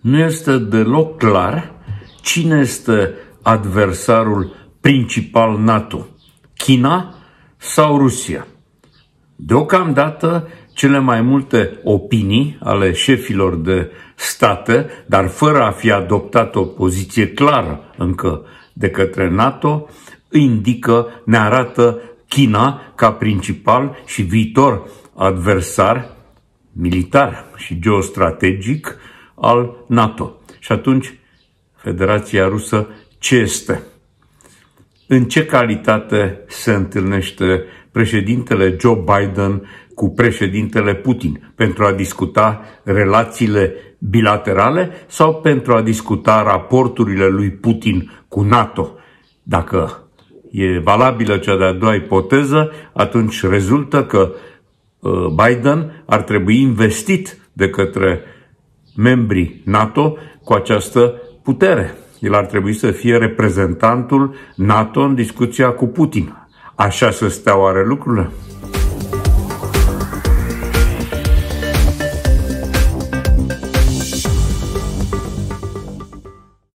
nu este deloc clar cine este adversarul principal NATO, China sau Rusia. Deocamdată, cele mai multe opinii ale șefilor de state, dar fără a fi adoptat o poziție clară încă de către NATO, indică, ne arată China ca principal și viitor adversar militar și geostrategic al NATO. Și atunci, Federația Rusă ce este? În ce calitate se întâlnește președintele Joe Biden cu președintele Putin pentru a discuta relațiile bilaterale sau pentru a discuta raporturile lui Putin cu NATO? Dacă e valabilă cea de-a doua ipoteză, atunci rezultă că uh, Biden ar trebui investit de către membrii NATO cu această putere. El ar trebui să fie reprezentantul NATO în discuția cu Putin. Așa să stea oare lucrurile?